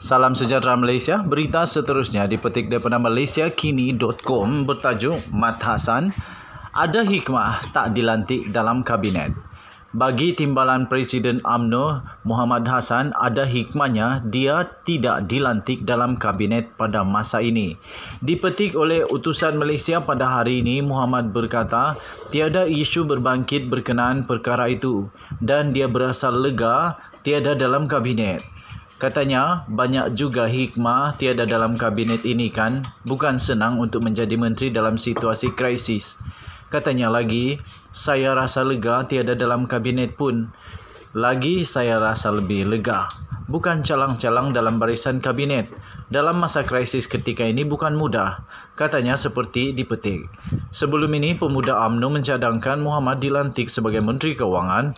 Salam sejahtera Malaysia. Berita seterusnya dipetik daripada malaysiakini.com bertajuk Mat Hassan ada hikmah tak dilantik dalam kabinet. Bagi timbalan Presiden AMNO Muhammad Hasan ada hikmahnya dia tidak dilantik dalam kabinet pada masa ini. Dipetik oleh utusan Malaysia pada hari ini Muhammad berkata tiada isu berbangkit berkenaan perkara itu dan dia berasa lega tiada dalam kabinet. Katanya, banyak juga hikmah tiada dalam kabinet ini kan. Bukan senang untuk menjadi menteri dalam situasi krisis. Katanya lagi, saya rasa lega tiada dalam kabinet pun. Lagi saya rasa lebih lega. Bukan calang-calang dalam barisan kabinet. Dalam masa krisis ketika ini bukan mudah. Katanya seperti dipetik. Sebelum ini, pemuda UMNO mencadangkan Muhammad dilantik sebagai Menteri kewangan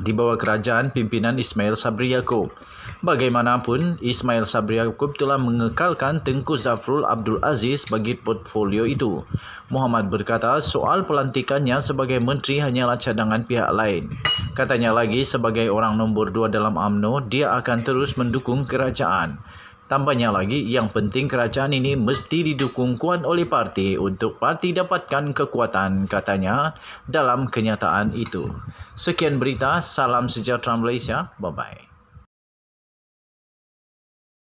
di bawah kerajaan pimpinan Ismail Sabri Yaakob. Bagaimanapun, Ismail Sabri Yaakob telah mengekalkan Tengku Zafrul Abdul Aziz bagi portfolio itu. Muhammad berkata soal pelantikannya sebagai menteri hanyalah cadangan pihak lain. Katanya lagi sebagai orang nombor dua dalam AMNO, dia akan terus mendukung kerajaan. Tambahnya lagi, yang penting kerajaan ini mesti didukung kuat oleh parti untuk parti dapatkan kekuatan, katanya dalam kenyataan itu. Sekian berita, salam sejahtera Malaysia. Bye-bye.